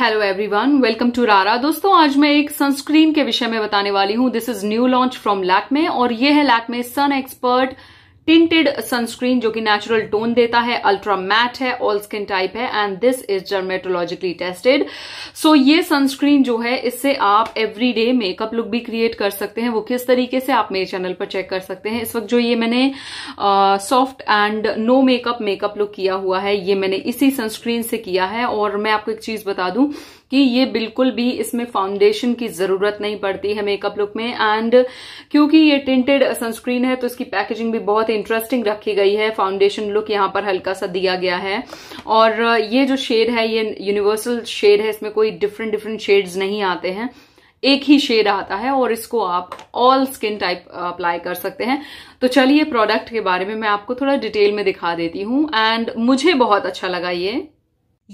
hello everyone welcome to रारा दोस्तों आज मैं एक सनस्क्रीन के विषय में बताने वाली हूं this is new launch from Lakme और ये है Lakme sun expert tinted sunscreen जो कि नेचुरल टोन देता है अल्ट्रा मैट है ऑल स्किन टाइप है and this is dermatologically tested so ये सनस्क्रीन जो है इससे आप एवरी डे मेकअप लुक भी क्रिएट कर सकते हैं वो किस तरीके से आप मेरे चैनल पर चेक कर सकते हैं इस वक्त जो ये मैंने soft and no makeup makeup look किया हुआ है ये मैंने इसी सनस्क्रीन से किया है और मैं आपको एक चीज बता दूं कि ये बिल्कुल भी इसमें फाउंडेशन की जरूरत नहीं पड़ती है मेकअप लुक में एंड क्योंकि ये टिंटेड सनस्क्रीन है तो इसकी पैकेजिंग भी बहुत इंटरेस्टिंग रखी गई है फाउंडेशन लुक यहाँ पर हल्का सा दिया गया है और ये जो शेड है ये यूनिवर्सल शेड है इसमें कोई डिफरेंट डिफरेंट शेड्स नहीं आते हैं एक ही शेड आता है और इसको आप ऑल स्किन टाइप अप्लाई कर सकते हैं तो चलिए प्रोडक्ट के बारे में मैं आपको थोड़ा डिटेल में दिखा देती हूँ एंड मुझे बहुत अच्छा लगा ये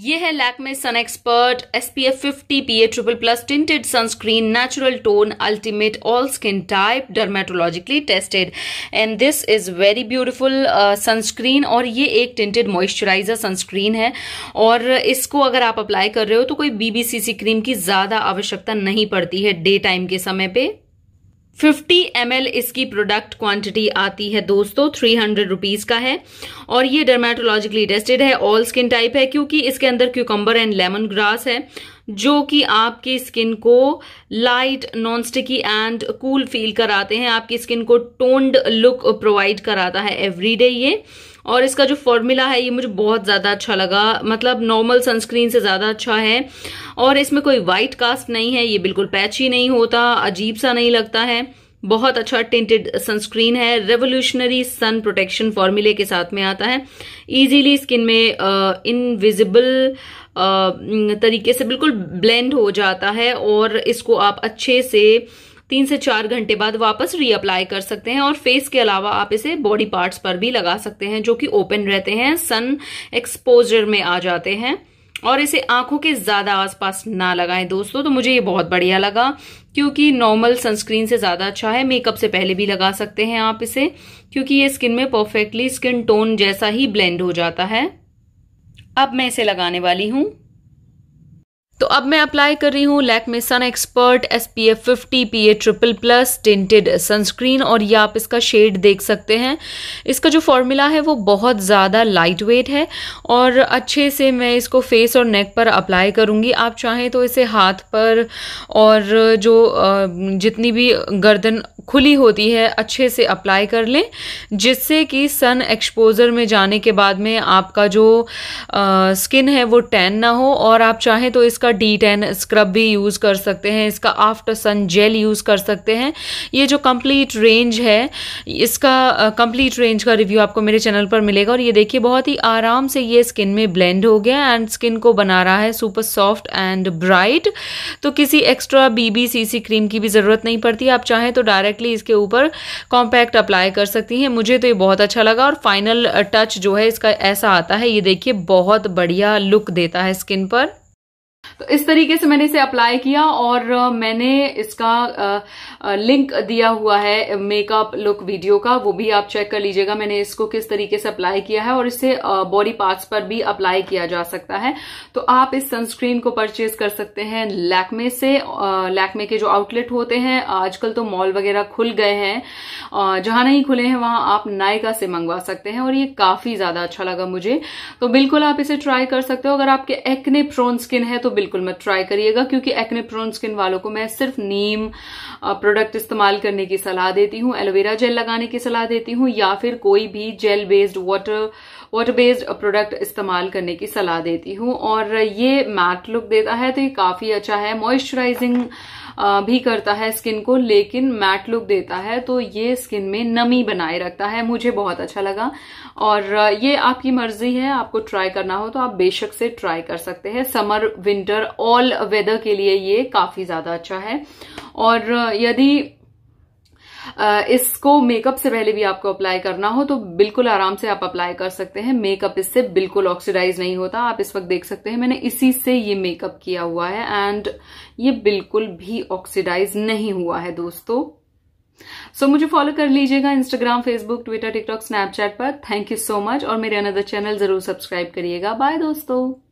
ये है Lakme sun expert S P F fifty P A triple plus tinted sunscreen natural tone ultimate all skin type dermatologically tested and this is very beautiful sunscreen और ये एक टिंटेड मॉइस्चराइजर सनस्क्रीन है और इसको अगर आप अप्लाई कर रहे हो तो कोई बीबीसीसी क्रीम की ज़्यादा आवश्यकता नहीं पड़ती है डे टाइम के समय पर फिफ्टी एम इसकी प्रोडक्ट क्वांटिटी आती है दोस्तों थ्री हंड्रेड रुपीज़ का है और ये डर्मेटोलॉजिकली टेस्टेड है ऑल स्किन टाइप है क्योंकि इसके अंदर क्यूकम्बर एंड लेमन ग्रास है जो कि आपकी स्किन को light non sticky and cool feel कराते हैं आपकी स्किन को टोन्ड लुक प्रोवाइड कराता है एवरीडे ये और इसका जो फॉर्मूला है ये मुझे बहुत ज़्यादा अच्छा लगा मतलब नॉर्मल सनस्क्रीन से ज़्यादा अच्छा है और इसमें कोई वाइट कास्ट नहीं है ये बिल्कुल पैच ही नहीं होता अजीब सा नहीं लगता है बहुत अच्छा टिंटेड सनस्क्रीन है रेवोल्यूशनरी सन प्रोटेक्शन फॉर्मूले के साथ में आता है इजीली स्किन में इनविजिबल uh, तरीके से बिल्कुल ब्लेंड हो जाता है और इसको आप अच्छे से तीन से चार घंटे बाद वापस रीअप्लाई कर सकते हैं और फेस के अलावा आप इसे बॉडी पार्ट्स पर भी लगा सकते हैं जो कि ओपन रहते हैं सन एक्सपोजर में आ जाते हैं और इसे आंखों के ज़्यादा आसपास ना लगाएं दोस्तों तो मुझे ये बहुत बढ़िया लगा क्योंकि नॉर्मल सनस्क्रीन से ज़्यादा अच्छा है मेकअप से पहले भी लगा सकते हैं आप इसे क्योंकि ये स्किन में परफेक्टली स्किन टोन जैसा ही ब्लेंड हो जाता है अब मैं इसे लगाने वाली हूँ तो अब मैं अप्लाई कर रही हूँ Lakme sun expert S P F fifty P A triple plus tinted sunscreen और ये आप इसका शेड देख सकते हैं इसका जो फॉर्मूला है वो बहुत ज़्यादा लाइट वेट है और अच्छे से मैं इसको फेस और नेक पर अप्लाई करूँगी आप चाहें तो इसे हाथ पर और जो जितनी भी गर्दन खुली होती है अच्छे से अप्लाई कर लें जिससे कि सन एक्सपोजर में जाने के बाद में आपका जो आ, स्किन है वो टैन ना हो और आप चाहें तो इसका डी टैन स्क्रब भी यूज़ कर सकते हैं इसका आफ्टर सन जेल यूज़ कर सकते हैं ये जो कंप्लीट रेंज है इसका कंप्लीट रेंज का रिव्यू आपको मेरे चैनल पर मिलेगा और ये देखिए बहुत ही आराम से ये स्किन में ब्लेंड हो गया एंड स्किन को बना रहा है सुपर सॉफ्ट एंड ब्राइट तो किसी एक्स्ट्रा बी क्रीम की भी ज़रूरत नहीं पड़ती आप चाहें तो डायरेक्ट डायरेक्टली इसके ऊपर कॉम्पैक्ट अप्लाई कर सकती हैं मुझे तो ये बहुत अच्छा लगा और फाइनल टच uh, जो है इसका ऐसा आता है ये देखिए बहुत बढ़िया लुक देता है स्किन पर तो इस तरीके से मैंने इसे अप्लाई किया और मैंने इसका लिंक दिया हुआ है मेकअप लुक वीडियो का वो भी आप चेक कर लीजिएगा मैंने इसको किस तरीके से अप्लाई किया है और इसे बॉडी पार्ट्स पर भी अप्लाई किया जा सकता है तो आप इस सनस्क्रीन को परचेज कर सकते हैं लैकमे से लैकमे के जो आउटलेट होते हैं आजकल तो मॉल वगैरह खुल गए हैं जहां नहीं खुले हैं वहां आप नायका से मंगवा सकते हैं और ये काफी ज्यादा अच्छा लगा मुझे तो बिल्कुल आप इसे ट्राई कर सकते हो अगर आपके एक्ने प्रोन स्किन है तो बिल्कुल मत ट्राई करिएगा क्योंकि एक्ने प्रोन स्किन वालों को मैं सिर्फ नीम प्रोडक्ट इस्तेमाल करने की सलाह देती हूँ एलोवेरा जेल लगाने की सलाह देती हूँ या फिर कोई भी gel based water water based product इस्तेमाल करने की सलाह देती हूँ और ये मैट लुक देता है तो ये काफी अच्छा है मॉइस्चराइजिंग भी करता है स्किन को लेकिन मैट लुक देता है तो ये स्किन में नमी बनाए रखता है मुझे बहुत अच्छा लगा और ये आपकी मर्जी है आपको ट्राई करना हो तो आप बेशक से ट्राई कर सकते हैं समर विंटर ऑल वेदर के लिए ये काफी ज्यादा अच्छा है और यदि इसको मेकअप से पहले भी आपको अप्लाई करना हो तो बिल्कुल आराम से आप अप्लाई कर सकते हैं मेकअप इससे बिल्कुल ऑक्सीडाइज नहीं होता आप इस वक्त देख सकते हैं मैंने इसी से ये मेकअप किया हुआ है एंड ये बिल्कुल भी ऑक्सीडाइज नहीं हुआ है दोस्तों सो so, मुझे फॉलो कर लीजिएगा Instagram Facebook Twitter TikTok Snapchat पर थैंक यू सो मच और मेरे अनदर चैनल जरूर सब्सक्राइब करिएगा बाय दोस्तों